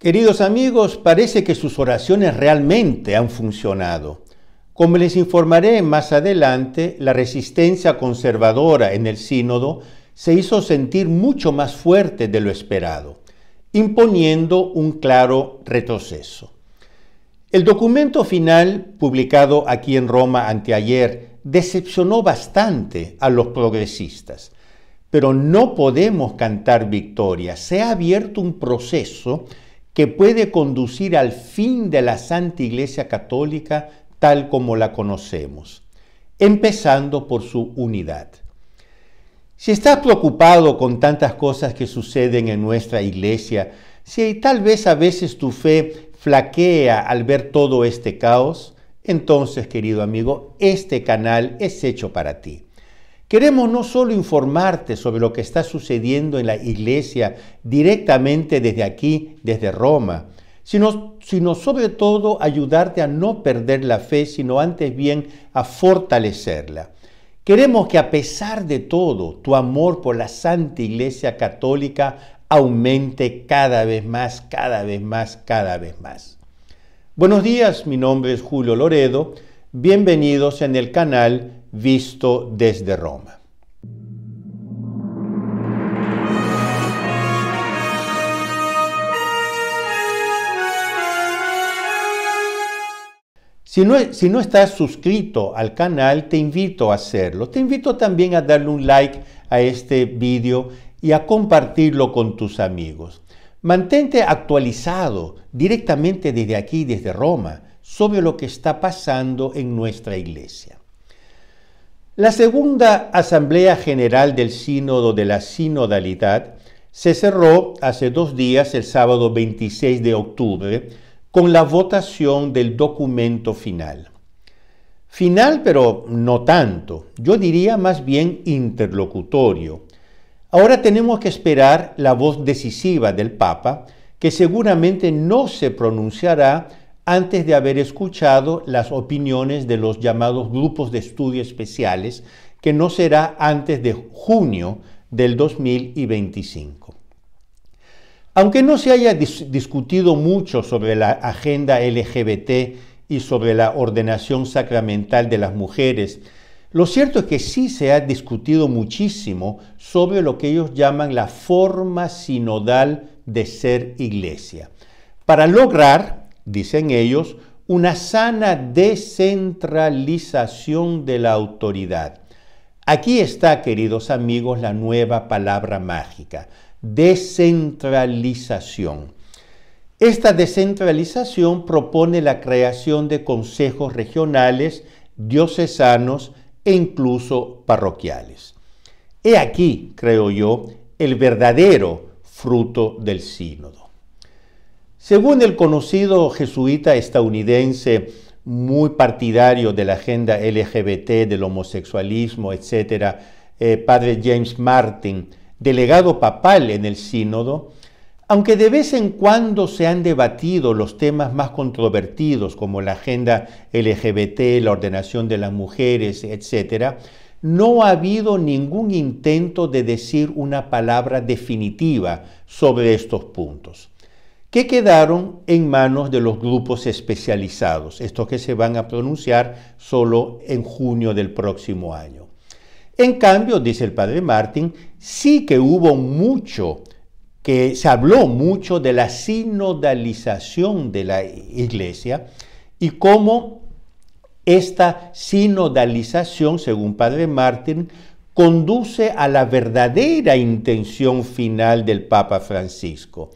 Queridos amigos, parece que sus oraciones realmente han funcionado. Como les informaré más adelante, la resistencia conservadora en el sínodo se hizo sentir mucho más fuerte de lo esperado, imponiendo un claro retroceso. El documento final, publicado aquí en Roma anteayer, decepcionó bastante a los progresistas, pero no podemos cantar victoria. Se ha abierto un proceso que puede conducir al fin de la Santa Iglesia Católica tal como la conocemos, empezando por su unidad. Si estás preocupado con tantas cosas que suceden en nuestra iglesia, si tal vez a veces tu fe flaquea al ver todo este caos, entonces, querido amigo, este canal es hecho para ti. Queremos no solo informarte sobre lo que está sucediendo en la iglesia directamente desde aquí, desde Roma, sino, sino, sobre todo ayudarte a no perder la fe, sino antes bien a fortalecerla. Queremos que a pesar de todo, tu amor por la Santa Iglesia Católica aumente cada vez más, cada vez más, cada vez más. Buenos días, mi nombre es Julio Loredo, bienvenidos en el canal visto desde Roma. Si no, si no, estás suscrito al canal, te invito a hacerlo. Te invito también a darle un like a este vídeo y a compartirlo con tus amigos. Mantente actualizado directamente desde aquí, desde Roma, sobre lo que está pasando en nuestra iglesia. La segunda Asamblea General del Sínodo de la Sinodalidad se cerró hace dos días, el sábado 26 de octubre, con la votación del documento final. Final, pero no tanto, yo diría más bien interlocutorio. Ahora tenemos que esperar la voz decisiva del Papa, que seguramente no se pronunciará antes de haber escuchado las opiniones de los llamados grupos de estudio especiales, que no será antes de junio del 2025. Aunque no se haya discutido mucho sobre la agenda LGBT y sobre la ordenación sacramental de las mujeres, lo cierto es que sí se ha discutido muchísimo sobre lo que ellos llaman la forma sinodal de ser iglesia. Para lograr dicen ellos, una sana descentralización de la autoridad. Aquí está, queridos amigos, la nueva palabra mágica, descentralización. Esta descentralización propone la creación de consejos regionales, diocesanos e incluso parroquiales. He aquí, creo yo, el verdadero fruto del sínodo. Según el conocido jesuita estadounidense, muy partidario de la agenda LGBT, del homosexualismo, etc., eh, padre James Martin, delegado papal en el sínodo, aunque de vez en cuando se han debatido los temas más controvertidos como la agenda LGBT, la ordenación de las mujeres, etc., no ha habido ningún intento de decir una palabra definitiva sobre estos puntos que quedaron en manos de los grupos especializados, estos que se van a pronunciar solo en junio del próximo año. En cambio, dice el padre Martín, sí que hubo mucho, que se habló mucho de la sinodalización de la iglesia y cómo esta sinodalización, según padre Martín, conduce a la verdadera intención final del Papa Francisco,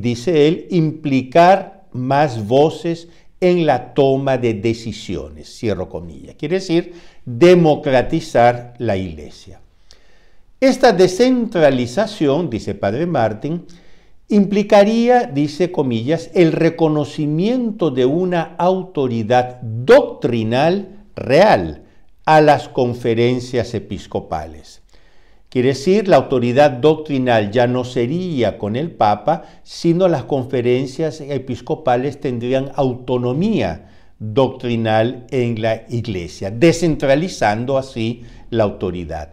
dice él, implicar más voces en la toma de decisiones, cierro comillas. Quiere decir, democratizar la iglesia. Esta descentralización, dice Padre Martín, implicaría, dice comillas, el reconocimiento de una autoridad doctrinal real a las conferencias episcopales. Quiere decir, la autoridad doctrinal ya no sería con el Papa, sino las conferencias episcopales tendrían autonomía doctrinal en la Iglesia, descentralizando así la autoridad.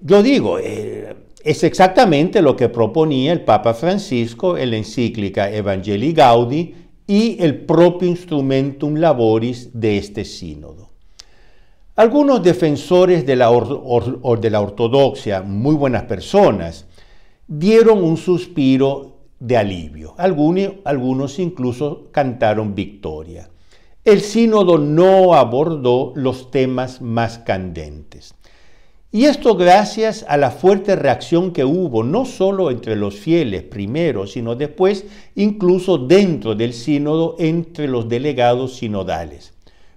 Yo digo, eh, es exactamente lo que proponía el Papa Francisco en la encíclica Evangelii Gaudi y el propio Instrumentum Laboris de este sínodo. Algunos defensores de la, ortodoxia, muy buenas personas, dieron un suspiro de alivio. Algunos, algunos incluso cantaron victoria. El sínodo no abordó los temas más candentes. Y esto gracias a la fuerte reacción que hubo, no solo entre los fieles primero, sino después incluso dentro del sínodo entre los delegados sinodales.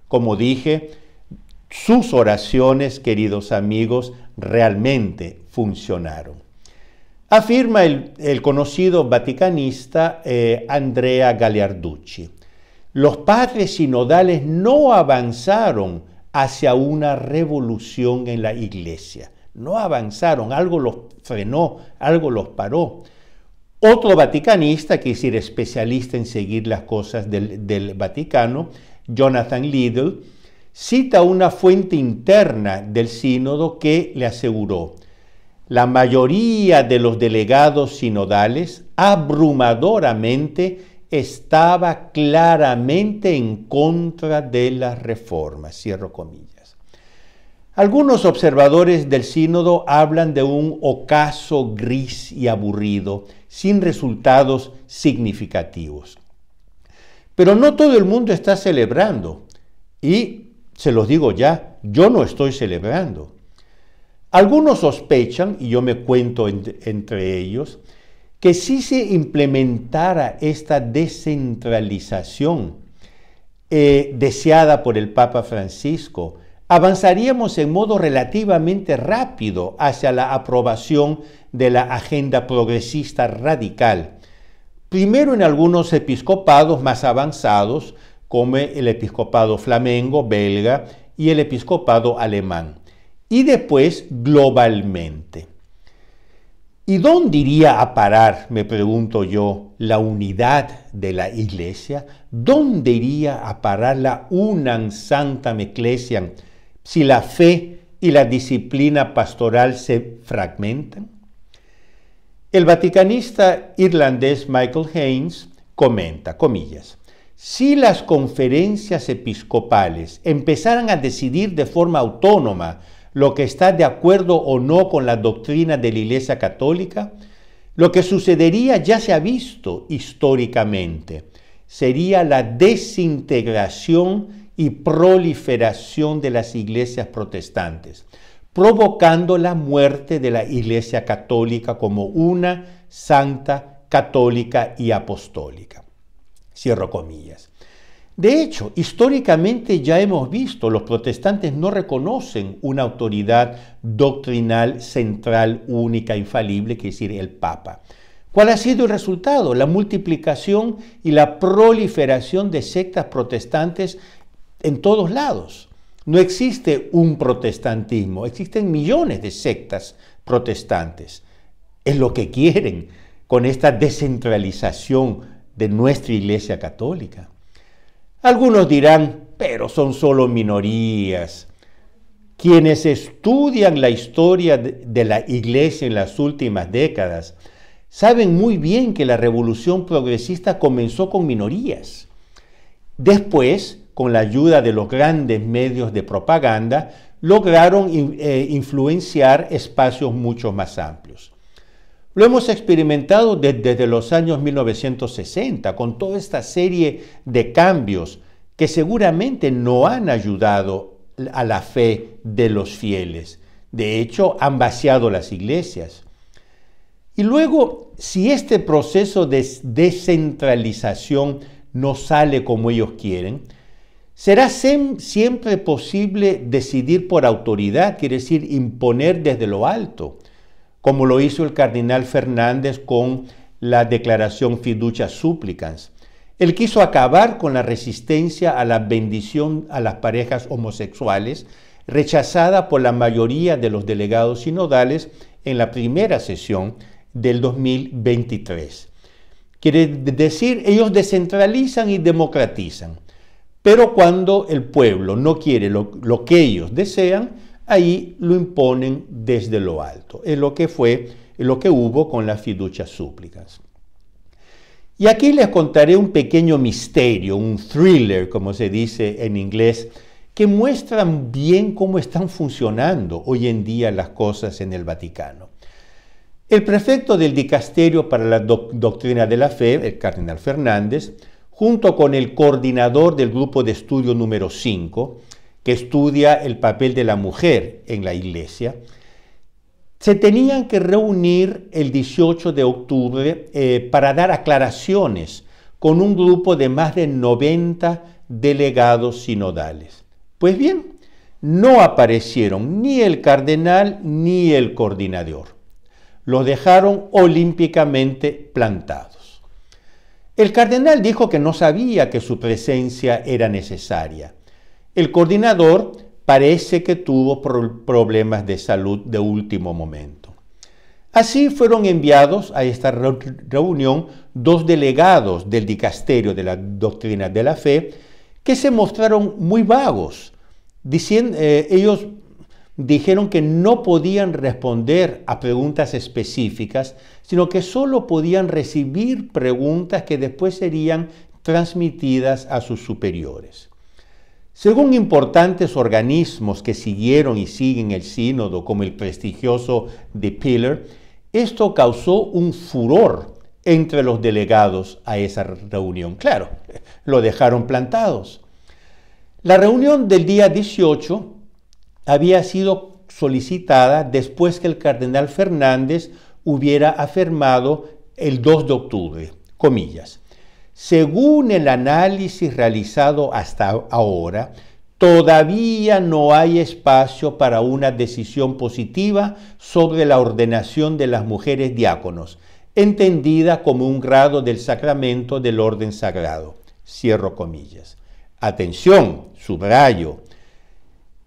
Como dije, sus oraciones, queridos amigos, realmente funcionaron. Afirma el, conocido vaticanista eh, Andrea Galearducci. Los padres sinodales no avanzaron hacia una revolución en la iglesia. No avanzaron, algo los frenó, algo los paró. Otro vaticanista, que es decir, especialista en seguir las cosas del, del Vaticano, Jonathan Liddell, cita una fuente interna del sínodo que le aseguró, la mayoría de los delegados sinodales abrumadoramente estaba claramente en contra de las reformas. Cierro comillas. Algunos observadores del sínodo hablan de un ocaso gris y aburrido, sin resultados significativos. Pero no todo el mundo está celebrando y se los digo ya, yo no estoy celebrando. Algunos sospechan, y yo me cuento entre, ellos, que si se implementara esta descentralización eh, deseada por el Papa Francisco, avanzaríamos en modo relativamente rápido hacia la aprobación de la agenda progresista radical, primero en algunos episcopados más avanzados, como el episcopado flamengo, belga, y el episcopado alemán, y después globalmente. ¿Y dónde iría a parar, me pregunto yo, la unidad de la Iglesia? ¿Dónde iría a parar la unan santa ecclesiam si la fe y la disciplina pastoral se fragmentan? El vaticanista irlandés Michael Haynes comenta, comillas, si las conferencias episcopales empezaran a decidir de forma autónoma lo que está de acuerdo o no con la doctrina de la Iglesia Católica, lo que sucedería ya se ha visto históricamente. Sería la desintegración y proliferación de las iglesias protestantes, provocando la muerte de la Iglesia Católica como una santa, católica y apostólica. Cierro comillas. De hecho, históricamente ya hemos visto, los protestantes no reconocen una autoridad doctrinal central, única, infalible, que es decir, el Papa. ¿Cuál ha sido el resultado? La multiplicación y la proliferación de sectas protestantes en todos lados. No existe un protestantismo, existen millones de sectas protestantes. Es lo que quieren con esta descentralización de nuestra Iglesia Católica. Algunos dirán, pero son solo minorías. Quienes estudian la historia de la Iglesia en las últimas décadas saben muy bien que la revolución progresista comenzó con minorías. Después, con la ayuda de los grandes medios de propaganda, lograron eh, influenciar espacios mucho más amplios. Lo hemos experimentado desde, los años 1960, con toda esta serie de cambios que seguramente no han ayudado a la fe de los fieles. De hecho, han vaciado las iglesias. Y luego, si este proceso de descentralización no sale como ellos quieren, será siempre posible decidir por autoridad, quiere decir imponer desde lo alto como lo hizo el cardenal Fernández con la declaración Fiducia Supplicans. Él quiso acabar con la resistencia a la bendición a las parejas homosexuales, rechazada por la mayoría de los delegados sinodales en la primera sesión del 2023. Quiere decir, ellos descentralizan y democratizan, pero cuando el pueblo no quiere lo que ellos desean, ahí lo imponen desde lo alto. Es lo que fue, lo que hubo con las fiducias súplicas. Y aquí les contaré un pequeño misterio, un thriller, como se dice en inglés, que muestran bien cómo están funcionando hoy en día las cosas en el Vaticano. El prefecto del Dicasterio para la Doctrina de la Fe, el cardenal Fernández, junto con el coordinador del grupo de estudio número 5, que estudia el papel de la mujer en la iglesia, se tenían que reunir el 18 de octubre eh, para dar aclaraciones con un grupo de más de 90 delegados sinodales. Pues bien, no aparecieron ni el cardenal ni el coordinador. Los dejaron olímpicamente plantados. El cardenal dijo que no sabía que su presencia era necesaria el coordinador parece que tuvo problemas de salud de último momento. Así fueron enviados a esta reunión dos delegados del dicasterio de la doctrina de la fe que se mostraron muy vagos. Eh, ellos dijeron que no podían responder a preguntas específicas, sino que solo podían recibir preguntas que después serían transmitidas a sus superiores. Según importantes organismos que siguieron y siguen el sínodo, como el prestigioso The Pillar, esto causó un furor entre los delegados a esa reunión. Claro, lo dejaron plantados. La reunión del día 18 había sido solicitada después que el cardenal Fernández hubiera afirmado el 2 de octubre, comillas. Según el análisis realizado hasta ahora, todavía no hay espacio para una decisión positiva sobre la ordenación de las mujeres diáconos, entendida como un grado del sacramento del orden sagrado. Cierro comillas. Atención, subrayo.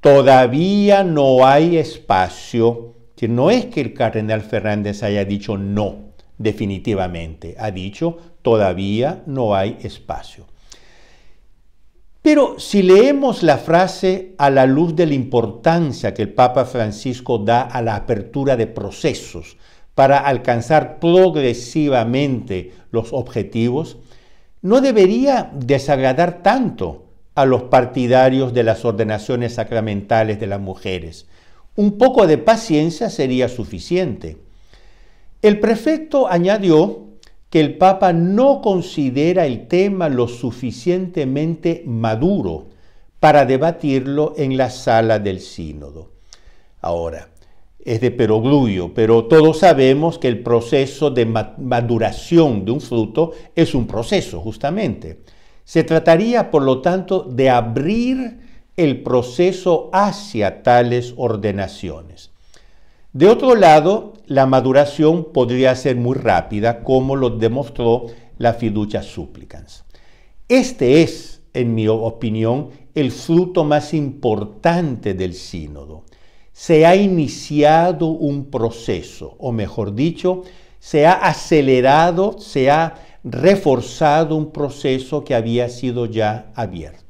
Todavía no hay espacio, que no es que el cardenal Fernández haya dicho no, definitivamente, ha dicho todavía no hay espacio. Pero si leemos la frase a la luz de la importancia que el Papa Francisco da a la apertura de procesos para alcanzar progresivamente los objetivos, no debería desagradar tanto a los partidarios de las ordenaciones sacramentales de las mujeres. Un poco de paciencia sería suficiente. El prefecto añadió que el Papa no considera el tema lo suficientemente maduro para debatirlo en la sala del sínodo. Ahora, es de perogrullo, pero todos sabemos que el proceso de maduración de un fruto es un proceso, justamente. Se trataría, por lo tanto, de abrir el proceso hacia tales ordenaciones. De otro lado, la maduración podría ser muy rápida, como lo demostró la fiducia supplicans. Este es, en mi opinión, el fruto más importante del sínodo. Se ha iniciado un proceso, o mejor dicho, se ha acelerado, se ha reforzado un proceso que había sido ya abierto.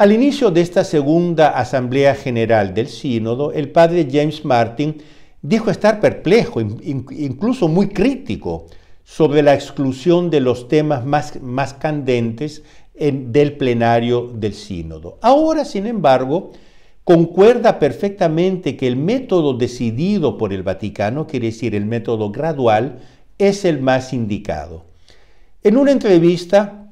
Al inicio de esta segunda Asamblea General del Sínodo, el padre James Martin dijo estar perplejo, incluso muy crítico, sobre la exclusión de los temas más, más candentes del plenario del sínodo. Ahora, sin embargo, concuerda perfectamente que el método decidido por el Vaticano, quiere decir el método gradual, es el más indicado. En una entrevista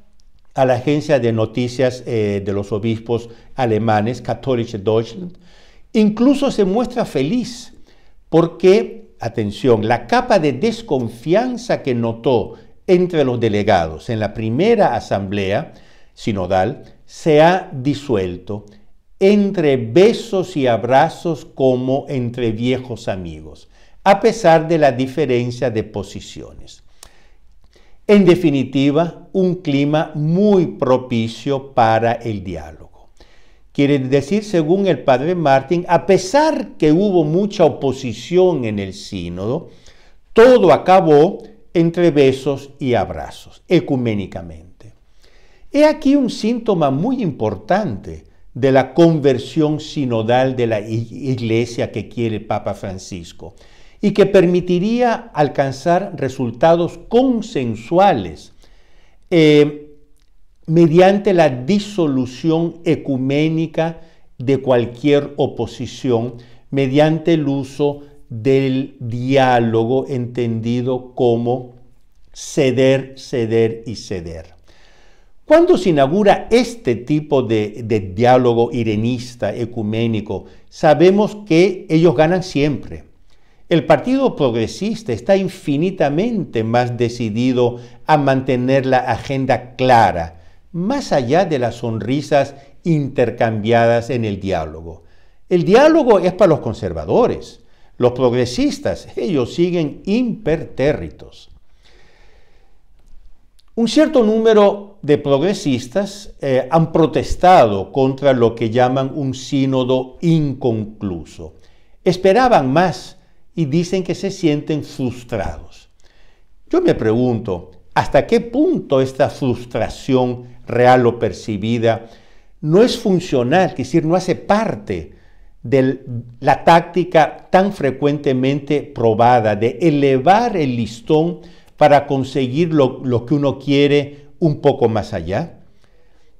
a la agencia de noticias eh, de los obispos alemanes, Katholische Deutschland. Incluso se muestra feliz porque, atención, la capa de desconfianza que notó entre los delegados en la primera asamblea sinodal se ha disuelto entre besos y abrazos como entre viejos amigos, a pesar de la diferencia de posiciones. En definitiva, un clima muy propicio para el diálogo. Quiere decir, según el padre Martín, a pesar que hubo mucha oposición en el sínodo, todo acabó entre besos y abrazos, ecuménicamente. He aquí un síntoma muy importante de la conversión sinodal de la iglesia que quiere el Papa Francisco y que permitiría alcanzar resultados consensuales eh, mediante la disolución ecuménica de cualquier oposición, mediante el uso del diálogo entendido como ceder, ceder y ceder. Cuando se inaugura este tipo de, de diálogo irenista, ecuménico, sabemos que ellos ganan siempre. El Partido Progresista está infinitamente más decidido a mantener la agenda clara, más allá de las sonrisas intercambiadas en el diálogo. El diálogo es para los conservadores. Los progresistas, ellos siguen impertérritos. Un cierto número de progresistas eh, han protestado contra lo que llaman un sínodo inconcluso. Esperaban más y dicen que se sienten frustrados. Yo me pregunto, ¿hasta qué punto esta frustración real o percibida no es funcional, es decir, no hace parte de la táctica tan frecuentemente probada de elevar el listón para conseguir lo, lo que uno quiere un poco más allá?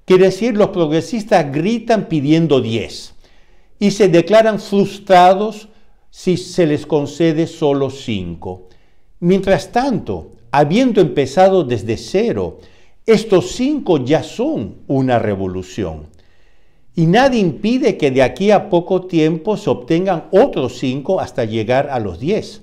Quiere decir, los progresistas gritan pidiendo 10 y se declaran frustrados si se les concede solo cinco. Mientras tanto, habiendo empezado desde cero, estos cinco ya son una revolución. Y nadie impide que de aquí a poco tiempo se obtengan otros cinco hasta llegar a los diez.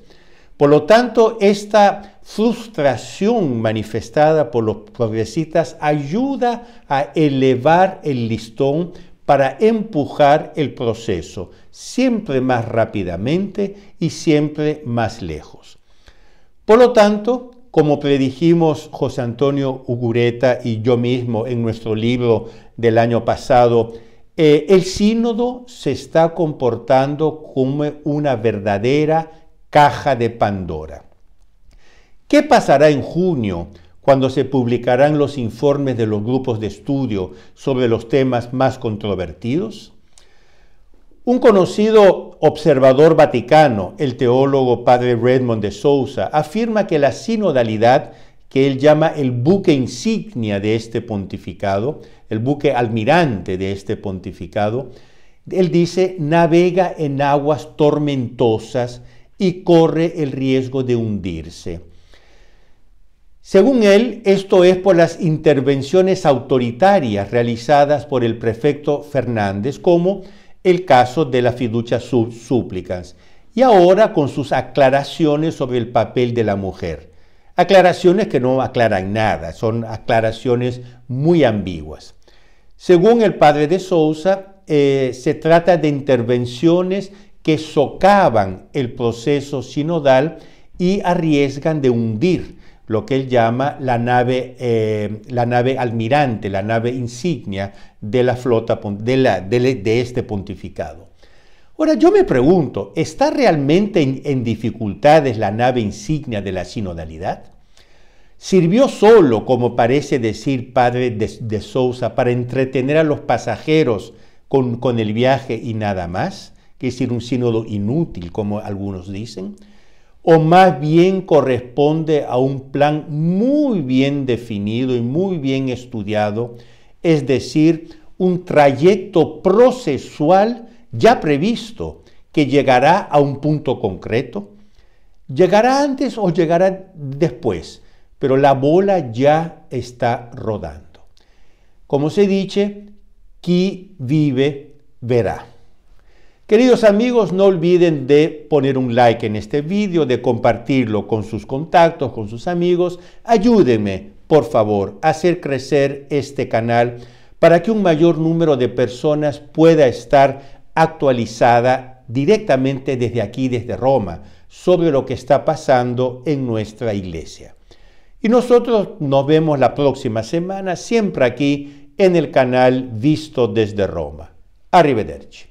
Por lo tanto, esta frustración manifestada por los progresistas ayuda a elevar el listón para empujar el proceso siempre más rápidamente y siempre más lejos. Por lo tanto, como predijimos José Antonio Ugureta y yo mismo en nuestro libro del año pasado, eh, el sínodo se está comportando como una verdadera caja de Pandora. ¿Qué pasará en junio cuando se publicarán los informes de los grupos de estudio sobre los temas más controvertidos? Un conocido observador vaticano, el teólogo padre Redmond de Sousa, afirma que la sinodalidad, que él llama el buque insignia de este pontificado, el buque almirante de este pontificado, él dice, navega en aguas tormentosas y corre el riesgo de hundirse según él, esto es por las intervenciones autoritarias realizadas por el prefecto Fernández, como el caso de la fiducias súplicas, y ahora con sus aclaraciones sobre el papel de la mujer. Aclaraciones que no aclaran nada, son aclaraciones muy ambiguas. Según el padre de Sousa, eh, se trata de intervenciones que socavan el proceso sinodal y arriesgan de hundir lo que él llama eh, la nave, almirante, la nave insignia de la flota de, este pontificado. Ahora yo me pregunto, ¿está realmente en, dificultades la nave insignia de la sinodalidad? ¿Sirvió solo, como parece decir padre de, Sousa, para entretener a los pasajeros con, el viaje y nada más? Que decir, un sínodo inútil, como algunos dicen o más bien corresponde a un plan muy bien definido y muy bien estudiado, es decir, un trayecto procesual ya previsto que llegará a un punto concreto. Llegará antes o llegará después, pero la bola ya está rodando. Como se dice, qui vive verá. Queridos amigos, no olviden de poner un like en este vídeo, de compartirlo con sus contactos, con sus amigos. Ayúdenme, por favor, a hacer crecer este canal para que un mayor número de personas pueda estar actualizada directamente desde aquí, desde Roma, sobre lo que está pasando en nuestra iglesia. Y nosotros nos vemos la próxima semana, siempre aquí en el canal Visto desde Roma. Arrivederci.